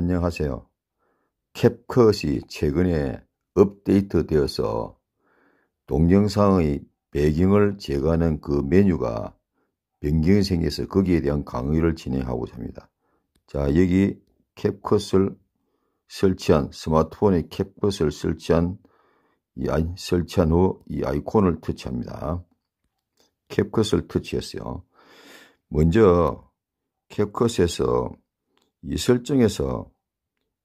안녕하세요. 캡컷이 최근에 업데이트 되어서 동영상의 배경을 제거하는 그 메뉴가 변경이 생겨서 거기에 대한 강의를 진행하고자 합니다. 자 여기 캡컷을 설치한 스마트폰에 캡컷을 설치한 이 설치한 후 이 아이콘을 터치합니다. 캡컷을 터치했어요. 먼저 캡컷에서 이 설정에서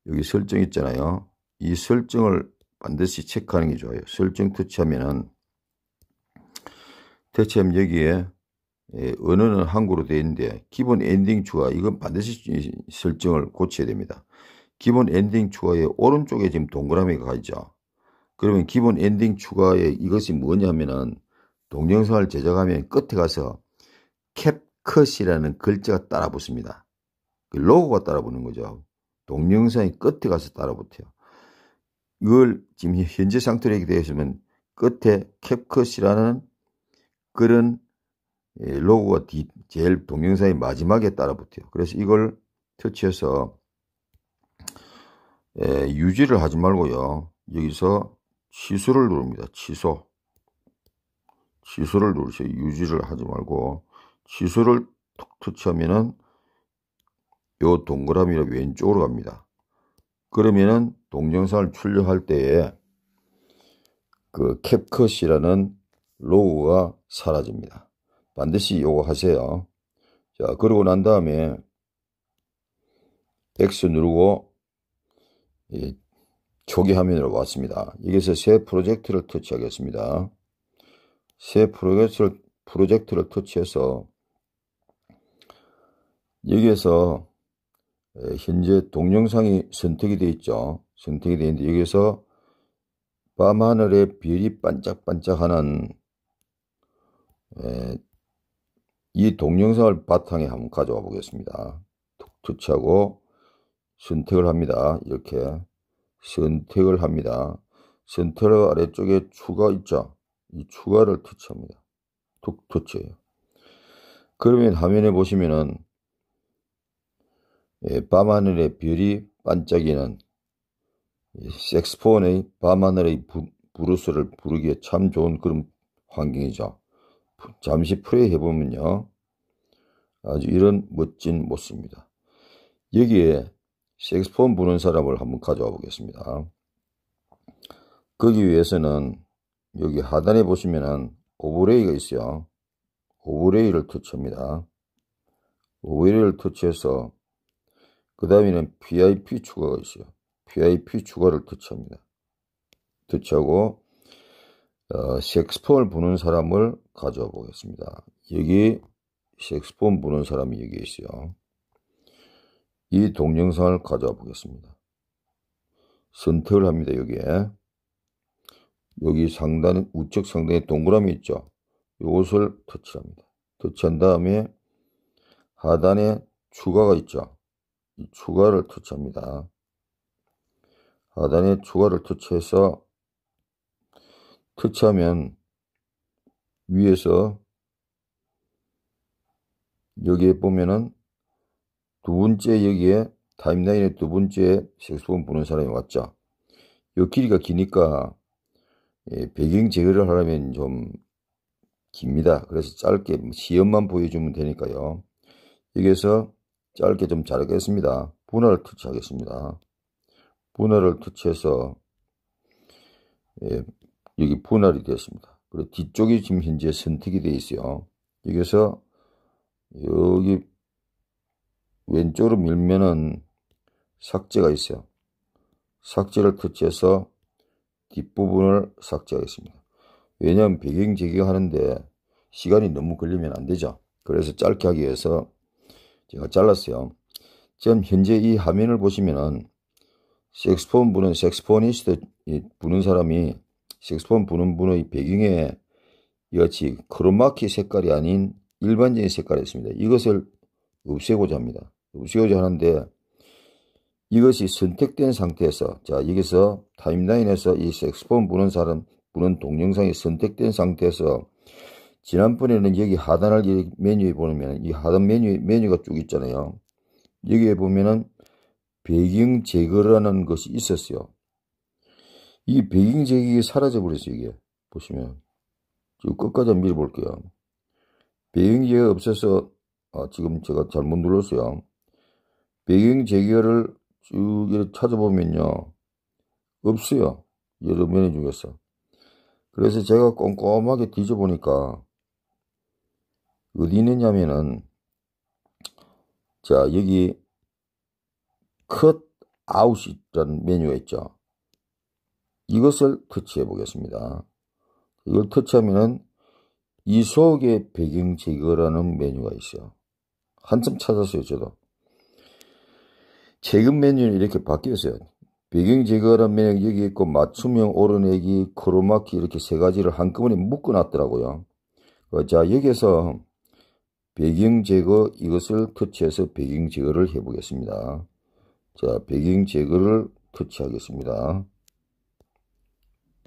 여기 설정 있잖아요. 이 설정을 반드시 체크하는 게 좋아요. 설정 터치하면은 터치하면 여기에 예, 언어는 한국어로 되어 있는데 기본 엔딩 추가 이건 반드시 설정을 고쳐야 됩니다. 기본 엔딩 추가의 오른쪽에 지금 동그라미가 가 있죠. 그러면 기본 엔딩 추가의 이것이 뭐냐면은 동영상을 제작하면 끝에 가서 캡컷이라는 글자가 따라 붙습니다. 그 로고가 따라붙는 거죠. 동영상이 끝에 가서 따라붙어요. 이걸 지금 현재 상태로 얘기 되어 있으면 끝에 캡컷이라는 그런 예, 로고가 뒤, 제일 동영상의 마지막에 따라붙어요. 그래서 이걸 터치해서 예, 유지를 하지 말고요. 여기서 취소를 누릅니다. 취소. 취소를 누르세요. 유지를 하지 말고 취소를 툭 터치하면은 요 동그라미를 왼쪽으로 갑니다. 그러면은 동영상을 출력할 때에 그 캡컷이라는 로고가 사라집니다. 반드시 요거 하세요. 자, 그러고 난 다음에 X 누르고 예, 초기 화면으로 왔습니다. 여기서 새 프로젝트를 터치하겠습니다. 새 프로젝트를, 프로젝트를 터치해서 여기에서 어, 현재 동영상이 선택이 되어 있죠. 선택이 되어 있는데 여기서 밤하늘에 별이 반짝반짝하는 이 동영상을 바탕에 한번 가져와 보겠습니다. 터치하고 선택을 합니다. 이렇게 선택을 합니다. 센터 아래쪽에 추가 있죠. 이 추가를 터치합니다. 툭 터치해요. 그러면 화면에 보시면은 예, 밤하늘의 별이 반짝이는 예, 색스폰의 밤하늘의 브루스를 부르기에 참 좋은 그런 환경이죠. 잠시 플레이해 보면요. 아주 이런 멋진 모습입니다. 여기에 색스폰 부는 사람을 한번 가져와 보겠습니다. 거기 위해서는 여기 하단에 보시면은 오브레이가 있어요. 오브레이를 터치합니다. 오브레이를 터치해서 그 다음에는 BIP 추가가 있어요. BIP 추가를 터치합니다. 터치하고 어, 섹스폰을 보는 사람을 가져와 보겠습니다. 여기 섹스폰 부는 사람이 여기 있어요. 이 동영상을 가져와 보겠습니다. 선택을 합니다. 여기에 여기 상단 우측 상단에 동그라미 있죠. 이것을 터치합니다. 터치한 다음에 하단에 추가가 있죠. 추가를 투처합니다. 하단에 추가를 투처해서 터치하면 위에서 여기에 보면은 두 번째 여기에 타임라인의 두 번째 색소음 보는 사람이 왔죠. 이 길이가 기니까 예, 배경 제거를 하려면 좀 깁니다. 그래서 짧게 시연만 보여주면 되니까요. 여기에서 짧게 좀 자르겠습니다. 분할을 터치하겠습니다. 분할을 터치해서 예, 여기 분할이 되었습니다. 그리고 뒤쪽이 지금 현재 선택이 되어 있어요. 여기서 여기 왼쪽으로 밀면은 삭제가 있어요. 삭제를 터치해서 뒷부분을 삭제하겠습니다. 왜냐하면 배경 제기하는데 시간이 너무 걸리면 안 되죠. 그래서 짧게 하기 위해서 제가 잘랐어요. 지금 현재 이 화면을 보시면은 색스폰 부는 색스포니스트 부는 사람이 색스폰 부는 분의 배경에 이같이 크로마키 색깔이 아닌 일반적인 색깔이 있습니다. 이것을 없애고자 합니다. 없애고자 하는데 이것이 선택된 상태에서 자 여기서 타임라인에서 이 색스폰 부는 사람 부는 동영상이 선택된 상태에서 지난번에는 여기 하단을 메뉴에 보면 이 하단 메뉴 메뉴가 쭉 있잖아요. 여기에 보면은 배경 제거라는 것이 있었어요. 이 배경 제거가 사라져 버렸어요, 이게. 보시면. 지금 끝까지 한번 밀어 볼게요. 배경 제거 없어서 아, 지금 제가 잘못 눌렀어요. 배경 제거를 쭉 찾아보면요. 없어요. 여러 면에 중에서. 그래서 제가 꼼꼼하게 뒤져보니까 어디 있느냐면은 자 여기 컷 아웃이라는 메뉴가 있죠. 이것을 터치해 보겠습니다. 이걸 터치하면은 이 속에 배경 제거라는 메뉴가 있어요. 한참 찾았어요 저도. 제금 메뉴는 이렇게 바뀌었어요. 배경 제거라는 메뉴가 여기 있고 맞춤형 오르내기, 크로마키 이렇게 세 가지를 한꺼번에 묶어놨더라고요. 자 여기에서 배경 제거 이것을 터치해서 배경 제거를 해보겠습니다. 자, 배경 제거를 터치하겠습니다.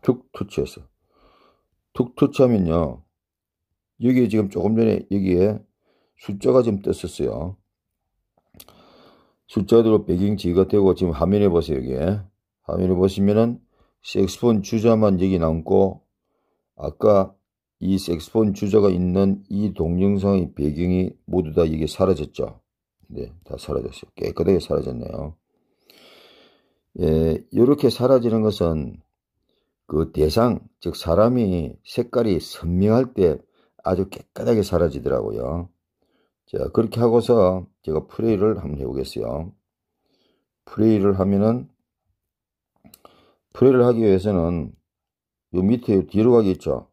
툭 터치해서 툭 터치하면요. 여기에 지금 조금 전에 여기에 숫자가 좀 떴었어요. 숫자대로 배경 제거가 되고 지금 화면에 보세요. 여기에 화면에 보시면은 섹스폰 주자만 여기 남고 아까 이 색스폰 주자가 있는 이 동영상의 배경이 모두 다 이게 사라졌죠. 네, 다 사라졌어요. 깨끗하게 사라졌네요. 예, 이렇게 사라지는 것은 그 대상, 즉 사람이 색깔이 선명할 때 아주 깨끗하게 사라지더라고요. 자, 그렇게 하고서 제가 프레이를 한번 해보겠어요. 프레이를 하면은 프레이를 하기 위해서는 요 밑에 뒤로 가겠죠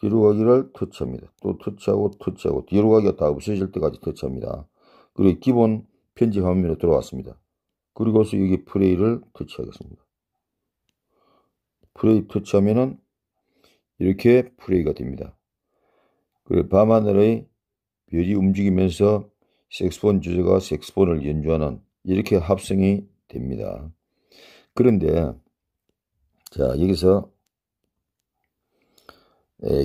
뒤로 가기를 터치합니다. 또 터치하고 터치하고 뒤로 가기가 다 없어질 때까지 터치합니다. 그리고 기본 편집 화면으로 들어왔습니다. 그리고서 여기 플레이를 터치하겠습니다. 플레이 터치하면은 이렇게 플레이가 됩니다. 그리고 밤하늘의 별이 움직이면서 색스폰 주제가 색스폰을 연주하는 이렇게 합성이 됩니다. 그런데 자 여기서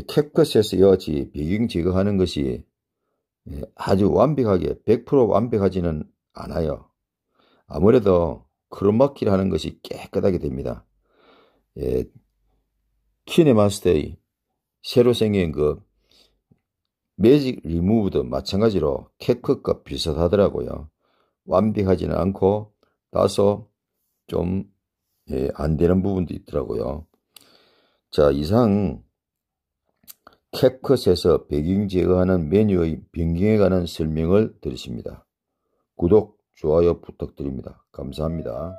캐커스에서 여하치 배경 제거하는 것이 아주 완벽하게 100% 완벽하지는 않아요. 아무래도 크로마키를 하는 것이 깨끗하게 됩니다. 예, 키네마스터의 새로 생긴 그 매직 리무브도 마찬가지로 캐크과 비슷하더라고요. 완벽하지는 않고 따서 좀안 예, 되는 부분도 있더라고요. 자 이상 캐컷에서 배경 제거하는 메뉴의 변경에 관한 설명을 드렸습니다. 구독, 좋아요 부탁드립니다. 감사합니다.